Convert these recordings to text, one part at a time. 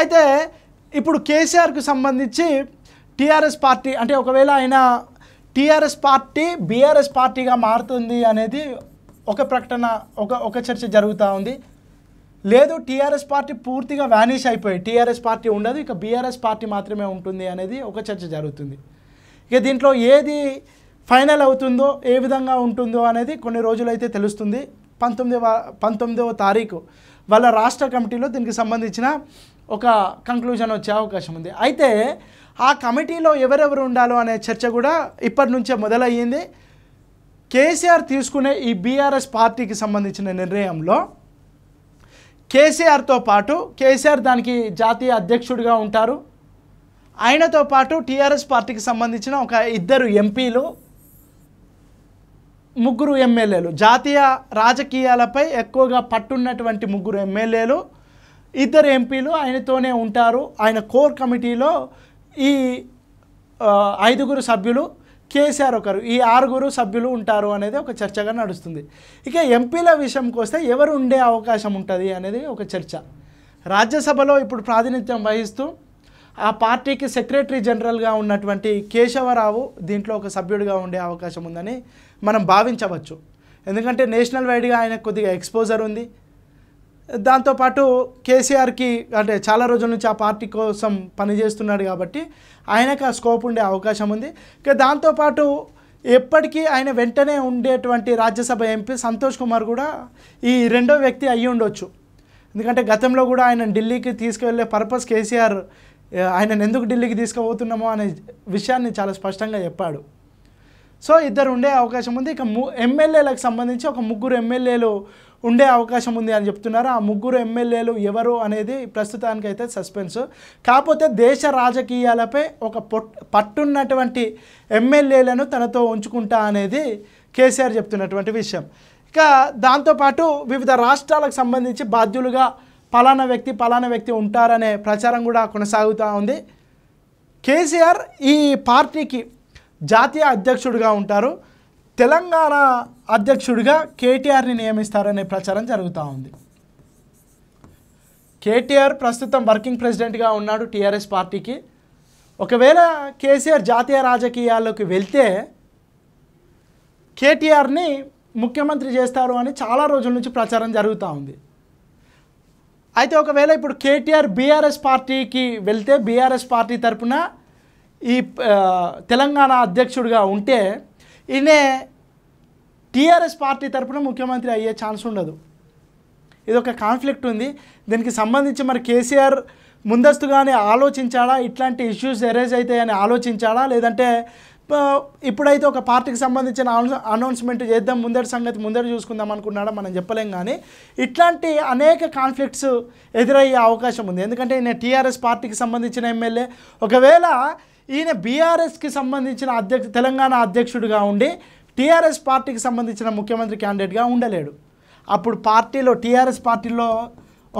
అయితే ఇప్పుడు కేసీఆర్కు సంబంధించి టీఆర్ఎస్ పార్టీ అంటే ఒకవేళ ఆయన టీఆర్ఎస్ పార్టీ బీఆర్ఎస్ పార్టీగా మారుతుంది అనేది ఒక ప్రకటన ఒక ఒక చర్చ జరుగుతూ ఉంది లేదు టీఆర్ఎస్ పార్టీ పూర్తిగా వ్యానిష్ అయిపోయి టీఆర్ఎస్ పార్టీ ఉండదు ఇక బీఆర్ఎస్ పార్టీ మాత్రమే ఉంటుంది అనేది ఒక చర్చ జరుగుతుంది ఇక దీంట్లో ఏది ఫైనల్ అవుతుందో ఏ విధంగా ఉంటుందో అనేది కొన్ని రోజులైతే తెలుస్తుంది పంతొమ్మిదవ పంతొమ్మిదవ తారీఖు వాళ్ళ రాష్ట్ర కమిటీలో దీనికి సంబంధించిన ఒక కంక్లూజన్ వచ్చే అవకాశం ఉంది అయితే ఆ కమిటీలో ఎవరెవరు ఉండాలో అనే చర్చ కూడా ఇప్పటి నుంచే మొదలయ్యింది కేసీఆర్ తీసుకునే ఈ బీఆర్ఎస్ పార్టీకి సంబంధించిన నిర్ణయంలో కేసీఆర్తో పాటు కేసీఆర్ దానికి జాతీయ అధ్యక్షుడిగా ఉంటారు ఆయనతో పాటు టీఆర్ఎస్ పార్టీకి సంబంధించిన ఒక ఇద్దరు ఎంపీలు ముగ్గురు ఎమ్మెల్యేలు జాతీయ రాజకీయాలపై ఎక్కువగా పట్టున్నటువంటి ముగ్గురు ఎమ్మెల్యేలు ఇద్దరు ఎంపీలు ఆయనతోనే ఉంటారు ఆయన కోర్ కమిటీలో ఈ ఐదుగురు సభ్యులు కేసీఆర్ ఒకరు ఈ ఆరుగురు సభ్యులు ఉంటారు అనేది ఒక చర్చగా నడుస్తుంది ఇక ఎంపీల విషయంకి వస్తే ఎవరు ఉండే అవకాశం ఉంటుంది అనేది ఒక చర్చ రాజ్యసభలో ఇప్పుడు ప్రాతినిధ్యం వహిస్తూ ఆ పార్టీకి సెక్రటరీ జనరల్గా ఉన్నటువంటి కేశవరావు దీంట్లో ఒక సభ్యుడిగా ఉండే అవకాశం ఉందని మనం భావించవచ్చు ఎందుకంటే నేషనల్ వైడ్గా ఆయన కొద్దిగా ఎక్స్పోజర్ ఉంది దాంతోపాటు కేసీఆర్కి అంటే చాలా రోజుల నుంచి ఆ పార్టీ కోసం పనిచేస్తున్నాడు కాబట్టి ఆయనకు ఆ స్కోప్ ఉండే అవకాశం ఉంది ఇక దాంతోపాటు ఎప్పటికీ ఆయన వెంటనే ఉండేటువంటి రాజ్యసభ ఎంపీ సంతోష్ కుమార్ కూడా ఈ రెండో వ్యక్తి అయ్యి ఉండొచ్చు ఎందుకంటే గతంలో కూడా ఆయన ఢిల్లీకి తీసుకువెళ్ళే పర్పస్ కేసీఆర్ ఆయనను ఎందుకు ఢిల్లీకి తీసుకుపోతున్నామో అనే విషయాన్ని చాలా స్పష్టంగా చెప్పాడు సో ఇద్దరు ఉండే అవకాశం ఉంది ఇక ము ఎమ్మెల్యేలకు సంబంధించి ఒక ముగ్గురు ఎమ్మెల్యేలు ఉండే అవకాశం ఉంది అని చెప్తున్నారు ఆ ముగ్గురు ఎమ్మెల్యేలు ఎవరు అనేది ప్రస్తుతానికైతే సస్పెన్స్ కాకపోతే దేశ రాజకీయాలపై ఒక పట్టున్నటువంటి ఎమ్మెల్యేలను తనతో ఉంచుకుంటా అనేది కేసీఆర్ చెప్తున్నటువంటి విషయం ఇక దాంతోపాటు వివిధ రాష్ట్రాలకు సంబంధించి బాధ్యులుగా పలానా వ్యక్తి పలానా వ్యక్తి ఉంటారనే ప్రచారం కూడా కొనసాగుతూ ఉంది కేసీఆర్ ఈ పార్టీకి జాతీయ అధ్యక్షుడిగా ఉంటారు తెలంగాణ అధ్యక్షుడిగా కేటీఆర్ని నియమిస్తారనే ప్రచారం జరుగుతూ ఉంది కేటీఆర్ ప్రస్తుతం వర్కింగ్ ప్రెసిడెంట్గా ఉన్నాడు టీఆర్ఎస్ పార్టీకి ఒకవేళ కేసీఆర్ జాతీయ రాజకీయాల్లోకి వెళ్తే కేటీఆర్ని ముఖ్యమంత్రి చేస్తారు అని చాలా రోజుల నుంచి ప్రచారం జరుగుతూ ఉంది అయితే ఒకవేళ ఇప్పుడు కేటీఆర్ బీఆర్ఎస్ పార్టీకి వెళ్తే బీఆర్ఎస్ పార్టీ తరఫున ఈ తెలంగాణ అధ్యక్షుడిగా ఉంటే ఈయనే టీఆర్ఎస్ పార్టీ తరఫున ముఖ్యమంత్రి అయ్యే ఛాన్స్ ఉండదు ఇది ఒక కాన్ఫ్లిక్ట్ ఉంది దీనికి సంబంధించి మరి కేసీఆర్ ముందస్తుగానే ఆలోచించాడా ఇట్లాంటి ఇష్యూస్ ఎరేజ్ అవుతాయని ఆలోచించాడా లేదంటే ఇప్పుడైతే ఒక పార్టీకి సంబంధించిన అనౌన్స్మెంట్ చేద్దాం ముందటి సంగతి ముందర చూసుకుందాం అనుకున్నాడా మనం చెప్పలేం కానీ ఇట్లాంటి అనేక కాన్ఫ్లిక్ట్స్ ఎదురయ్యే అవకాశం ఉంది ఎందుకంటే ఈయన టీఆర్ఎస్ పార్టీకి సంబంధించిన ఎమ్మెల్యే ఒకవేళ ఈయన బీఆర్ఎస్కి సంబంధించిన అధ్యక్ష తెలంగాణ అధ్యక్షుడిగా ఉండి టీఆర్ఎస్ పార్టీకి సంబంధించిన ముఖ్యమంత్రి క్యాండిడేట్గా ఉండలేడు అప్పుడు పార్టీలో టీఆర్ఎస్ పార్టీలో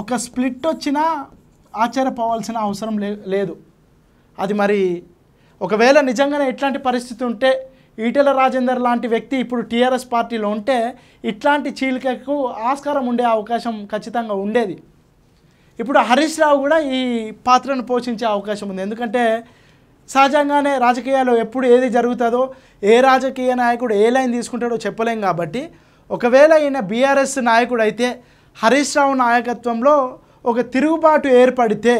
ఒక స్ప్లిట్ వచ్చినా ఆశ్చర్యపోవాల్సిన అవసరం లేదు అది మరి ఒకవేళ నిజంగానే ఇట్లాంటి పరిస్థితి ఉంటే ఈటెల రాజేందర్ లాంటి వ్యక్తి ఇప్పుడు టీఆర్ఎస్ పార్టీలో ఉంటే ఇట్లాంటి చీలికకు ఆస్కారం ఉండే అవకాశం ఖచ్చితంగా ఉండేది ఇప్పుడు హరీష్ రావు కూడా ఈ పాత్రను పోషించే అవకాశం ఉంది ఎందుకంటే సహజంగానే రాజకీయాల్లో ఎప్పుడు ఏది జరుగుతుందో ఏ రాజకీయ నాయకుడు ఏ లైన్ తీసుకుంటాడో చెప్పలేం కాబట్టి ఒకవేళ ఈయన బీఆర్ఎస్ నాయకుడు అయితే హరీష్ రావు నాయకత్వంలో ఒక తిరుగుబాటు ఏర్పడితే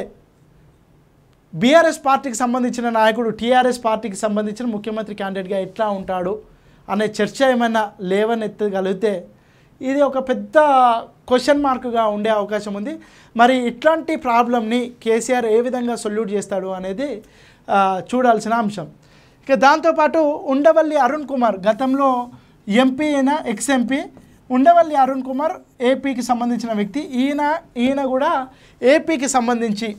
బీఆర్ఎస్ పార్టీకి సంబంధించిన నాయకుడు టీఆర్ఎస్ పార్టీకి సంబంధించిన ముఖ్యమంత్రి క్యాండిడేట్గా ఎట్లా ఉంటాడు అనే చర్చ ఏమైనా లేవనెత్తగలిగితే ఇది ఒక పెద్ద క్వశ్చన్ మార్క్గా ఉండే అవకాశం ఉంది మరి ఇట్లాంటి ప్రాబ్లమ్ని కేసీఆర్ ఏ విధంగా సొల్యూట్ చేస్తాడు అనేది చూడాల్సిన అంశం ఇక దాంతోపాటు ఉండవల్లి అరుణ్ కుమార్ గతంలో ఎంపీ అయిన ఎక్స్ ఎంపీ ఉండవల్లి అరుణ్ కుమార్ ఏపీకి సంబంధించిన వ్యక్తి ఈయన ఈయన కూడా ఏపీకి సంబంధించి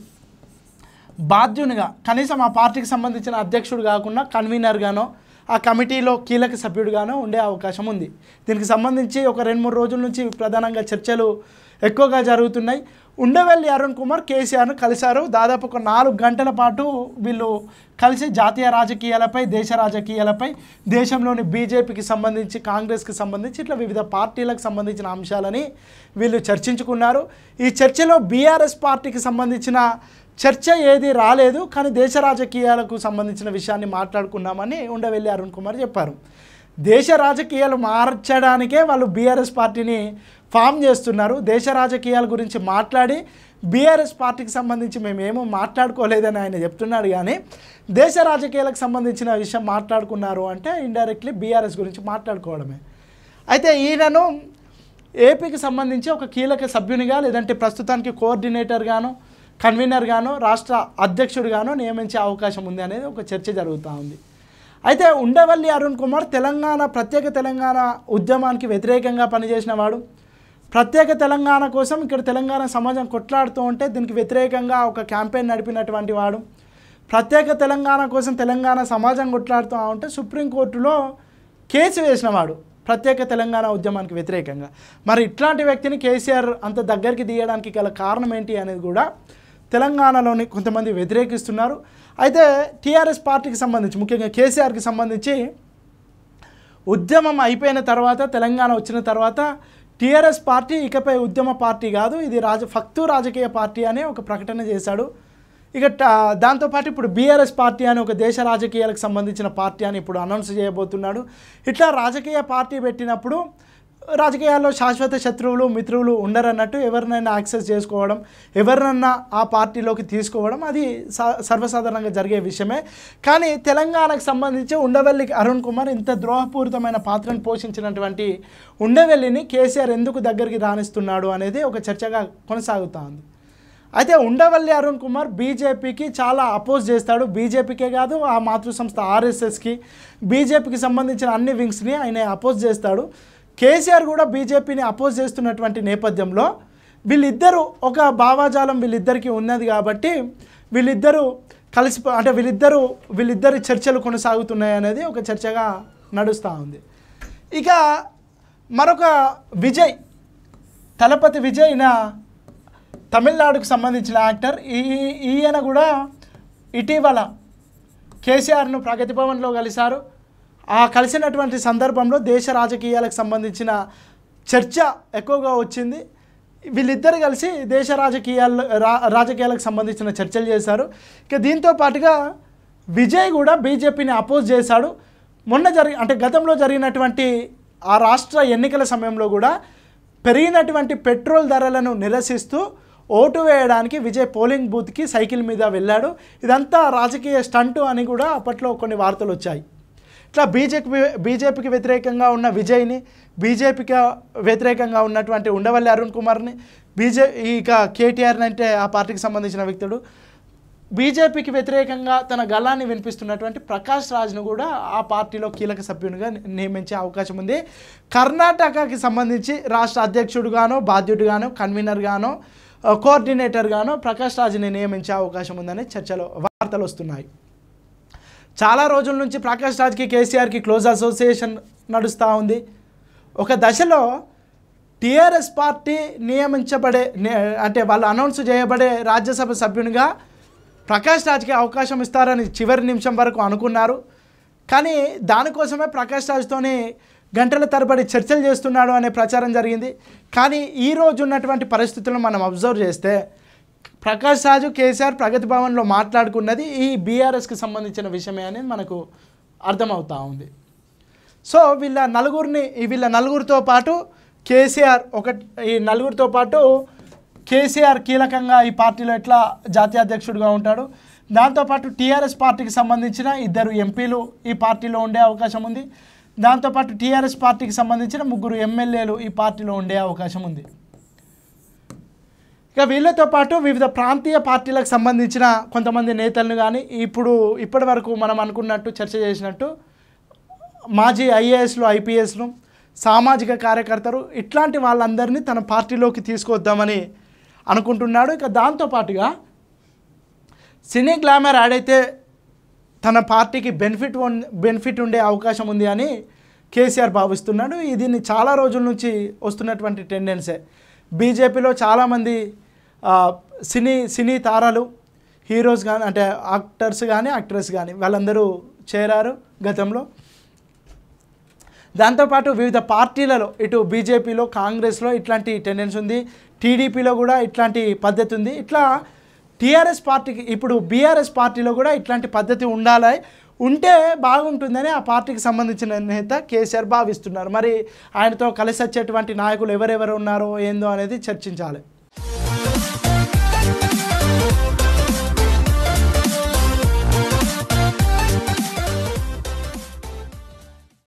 బాధ్యునిగా కనీసం ఆ పార్టీకి సంబంధించిన అధ్యక్షుడు కాకుండా కన్వీనర్గానో ఆ కమిటీలో కీలక సభ్యుడిగానో ఉండే అవకాశం ఉంది దీనికి సంబంధించి ఒక రెండు మూడు రోజుల నుంచి ప్రధానంగా చర్చలు ఎక్కువగా జరుగుతున్నాయి ఉండవెల్లి అరుణ్ కుమార్ కేసీఆర్ను కలిశారు దాదాపు ఒక నాలుగు గంటల పాటు వీళ్ళు కలిసి జాతీయ రాజకీయాలపై దేశ రాజకీయాలపై దేశంలోని బీజేపీకి సంబంధించి కాంగ్రెస్కి సంబంధించి ఇట్లా వివిధ పార్టీలకు సంబంధించిన అంశాలని వీళ్ళు చర్చించుకున్నారు ఈ చర్చలో బీఆర్ఎస్ పార్టీకి సంబంధించిన చర్చ ఏది రాలేదు కానీ దేశ రాజకీయాలకు సంబంధించిన విషయాన్ని మాట్లాడుకున్నామని ఉండవెల్లి అరుణ్ కుమార్ చెప్పారు దేశ రాజకీయాలు మార్చడానికే వాళ్ళు బీఆర్ఎస్ పార్టీని ఫామ్ చేస్తున్నారు దేశ రాజకీయాల గురించి మాట్లాడి బీఆర్ఎస్ పార్టీకి సంబంధించి మేమేమో మాట్లాడుకోలేదని ఆయన చెప్తున్నాడు కానీ దేశ రాజకీయాలకు సంబంధించిన విషయం మాట్లాడుకున్నారు అంటే ఇండైరెక్ట్లీ బీఆర్ఎస్ గురించి మాట్లాడుకోవడమే అయితే ఈయనను ఏపీకి సంబంధించి ఒక కీలక సభ్యునిగా లేదంటే ప్రస్తుతానికి కోఆర్డినేటర్గాను కన్వీనర్గాను రాష్ట్ర అధ్యక్షుడిగాను నియమించే అవకాశం ఉంది అనేది ఒక చర్చ జరుగుతూ ఉంది అయితే ఉండవల్లి అరుణ్ కుమార్ తెలంగాణ ప్రత్యేక తెలంగాణ ఉద్యమానికి వ్యతిరేకంగా పనిచేసిన వాడు ప్రత్యేక తెలంగాణ కోసం ఇక్కడ తెలంగాణ సమాజం కొట్లాడుతూ ఉంటే దీనికి వ్యతిరేకంగా ఒక క్యాంపెయిన్ నడిపినటువంటి వాడు ప్రత్యేక తెలంగాణ కోసం తెలంగాణ సమాజం కొట్లాడుతూ ఉంటే సుప్రీంకోర్టులో కేసు వేసినవాడు ప్రత్యేక తెలంగాణ ఉద్యమానికి వ్యతిరేకంగా మరి ఇట్లాంటి వ్యక్తిని కేసీఆర్ అంత దగ్గరికి తీయడానికి గల కారణం ఏంటి అనేది కూడా తెలంగాణలోని కొంతమంది వ్యతిరేకిస్తున్నారు అయితే టీఆర్ఎస్ పార్టీకి సంబంధించి ముఖ్యంగా కేసీఆర్కి సంబంధించి ఉద్యమం అయిపోయిన తర్వాత తెలంగాణ వచ్చిన తర్వాత టీఆర్ఎస్ పార్టీ ఇకపై ఉద్యమ పార్టీ కాదు ఇది రాజ ఫక్తు రాజకీయ పార్టీ అనే ఒక ప్రకటన చేశాడు ఇక దాంతోపాటు ఇప్పుడు బీఆర్ఎస్ పార్టీ అని ఒక దేశ రాజకీయాలకు సంబంధించిన పార్టీ అని ఇప్పుడు అనౌన్స్ చేయబోతున్నాడు ఇట్లా రాజకీయ పార్టీ పెట్టినప్పుడు రాజకీయాల్లో శాశ్వత శత్రువులు మిత్రులు ఉండరన్నట్టు ఎవరినైనా యాక్సెస్ చేసుకోవడం ఎవరినన్నా ఆ పార్టీలోకి తీసుకోవడం అది సర్వసాధారణంగా జరిగే విషయమే కానీ తెలంగాణకు సంబంధించి ఉండవల్లి అరుణ్ కుమార్ ఇంత ద్రోహపూరితమైన పాత్రను పోషించినటువంటి ఉండవల్లిని కేసీఆర్ ఎందుకు దగ్గరికి రాణిస్తున్నాడు అనేది ఒక చర్చగా కొనసాగుతూ ఉంది అయితే ఉండవల్లి అరుణ్ కుమార్ బీజేపీకి చాలా అపోజ్ చేస్తాడు బీజేపీకే కాదు ఆ మాతృ సంస్థ ఆర్ఎస్ఎస్కి బీజేపీకి సంబంధించిన అన్ని వింగ్స్ని ఆయన అపోజ్ చేస్తాడు కేసీఆర్ కూడా బీజేపీని అపోజ్ చేస్తున్నటువంటి నేపథ్యంలో వీళ్ళిద్దరూ ఒక భావాజాలం వీళ్ళిద్దరికీ ఉన్నది కాబట్టి వీళ్ళిద్దరూ కలిసి అంటే వీళ్ళిద్దరూ వీళ్ళిద్దరి చర్చలు కొనసాగుతున్నాయి అనేది ఒక చర్చగా నడుస్తూ ఉంది ఇక మరొక విజయ్ తలపతి విజయ్ ఈయన తమిళనాడుకు సంబంధించిన యాక్టర్ ఈ ఈయన కూడా ఇటీవల కేసీఆర్ను ప్రగతి భవన్లో కలిశారు ఆ కలిసినటువంటి సందర్భంలో దేశ రాజకీయాలకు సంబంధించిన చర్చ ఎక్కువగా వచ్చింది వీళ్ళిద్దరు కలిసి దేశ రాజకీయాల్లో రాజకీయాలకు సంబంధించిన చర్చలు చేశారు ఇక దీంతో పాటుగా విజయ్ కూడా బీజేపీని అపోజ్ చేశాడు మొన్న జరిగి అంటే గతంలో జరిగినటువంటి ఆ రాష్ట్ర ఎన్నికల సమయంలో కూడా పెరిగినటువంటి పెట్రోల్ ధరలను నిరసిస్తూ ఓటు వేయడానికి విజయ్ పోలింగ్ బూత్కి సైకిల్ మీద వెళ్ళాడు ఇదంతా రాజకీయ స్టంటు అని కూడా అప్పట్లో కొన్ని వార్తలు వచ్చాయి ఇట్లా బీజేపీ బీజేపీకి వ్యతిరేకంగా ఉన్న విజయ్ని బీజేపీకి వ్యతిరేకంగా ఉన్నటువంటి ఉండవల్లి అరుణ్ కుమార్ని బీజే ఇక కేటీఆర్ని అంటే ఆ పార్టీకి సంబంధించిన వ్యక్తుడు బీజేపీకి వ్యతిరేకంగా తన గళాన్ని వినిపిస్తున్నటువంటి ప్రకాష్ రాజ్ను కూడా ఆ పార్టీలో కీలక సభ్యునిగా నియమించే అవకాశం ఉంది కర్ణాటకకి సంబంధించి రాష్ట్ర అధ్యక్షుడుగానో బాధ్యుడుగానో కన్వీనర్గానో కోఆర్డినేటర్గానో ప్రకాష్ రాజ్ని నియమించే అవకాశం ఉందని చర్చలో వార్తలు వస్తున్నాయి చాలా రోజుల నుంచి ప్రకాష్ రాజ్కి కేసీఆర్కి క్లోజ్ అసోసియేషన్ నడుస్తూ ఉంది ఒక దశలో టీఆర్ఎస్ పార్టీ నియమించబడే అంటే వాళ్ళు అనౌన్స్ చేయబడే రాజ్యసభ సభ్యునిగా ప్రకాష్ రాజ్కి అవకాశం ఇస్తారని చివరి నిమిషం వరకు అనుకున్నారు కానీ దానికోసమే ప్రకాష్ రాజ్తోని గంటల తరబడి చర్చలు చేస్తున్నాడు అనే ప్రచారం జరిగింది కానీ ఈరోజు ఉన్నటువంటి పరిస్థితులను మనం అబ్జర్వ్ చేస్తే ప్రకాష్ రాజు కేసీఆర్ ప్రగతి భవన్లో మాట్లాడుకున్నది ఈ బీఆర్ఎస్కి సంబంధించిన విషయమే అనేది మనకు అర్థమవుతూ ఉంది సో వీళ్ళ నలుగురిని వీళ్ళ నలుగురితో పాటు కేసీఆర్ ఒక ఈ నలుగురితో పాటు కేసీఆర్ కీలకంగా ఈ పార్టీలో ఎట్లా జాతీయ అధ్యక్షుడిగా ఉంటాడు దాంతోపాటు టీఆర్ఎస్ పార్టీకి సంబంధించిన ఇద్దరు ఎంపీలు ఈ పార్టీలో ఉండే అవకాశం ఉంది దాంతోపాటు టీఆర్ఎస్ పార్టీకి సంబంధించిన ముగ్గురు ఎమ్మెల్యేలు ఈ పార్టీలో ఉండే అవకాశం ఉంది ఇక వీళ్ళతో పాటు వివిధ ప్రాంతీయ పార్టీలకు సంబంధించిన కొంతమంది నేతలను కానీ ఇప్పుడు ఇప్పటి వరకు మనం అనుకున్నట్టు చర్చ చేసినట్టు మాజీ ఐఏఎస్లు ఐపీఎస్లు సామాజిక కార్యకర్తలు ఇట్లాంటి వాళ్ళందరినీ తన పార్టీలోకి తీసుకొద్దామని అనుకుంటున్నాడు ఇక దాంతోపాటుగా సినీ గ్లామర్ ఆడైతే తన పార్టీకి బెనిఫిట్ బెనిఫిట్ ఉండే అవకాశం ఉంది అని కేసీఆర్ భావిస్తున్నాడు ఇది చాలా రోజుల నుంచి వస్తున్నటువంటి టెండెన్సే బీజేపీలో చాలామంది సినీ సినీ తారాలు హీరోస్ కానీ అంటే యాక్టర్స్ కానీ యాక్ట్రెస్ కానీ వాళ్ళందరూ చేరారు గతంలో దాంతోపాటు వివిధ పార్టీలలో ఇటు బీజేపీలో కాంగ్రెస్లో ఇట్లాంటి టెండెన్స్ ఉంది టీడీపీలో కూడా ఇట్లాంటి పద్ధతి ఉంది ఇట్లా టీఆర్ఎస్ పార్టీకి ఇప్పుడు బీఆర్ఎస్ పార్టీలో కూడా ఇట్లాంటి పద్ధతి ఉండాలి ఉంటే బాగుంటుందని ఆ పార్టీకి సంబంధించిన నేత కేసీఆర్ భావిస్తున్నారు మరి ఆయనతో కలిసి వచ్చేటువంటి నాయకులు ఎవరెవరు ఉన్నారో ఏందో అనేది చర్చించాలి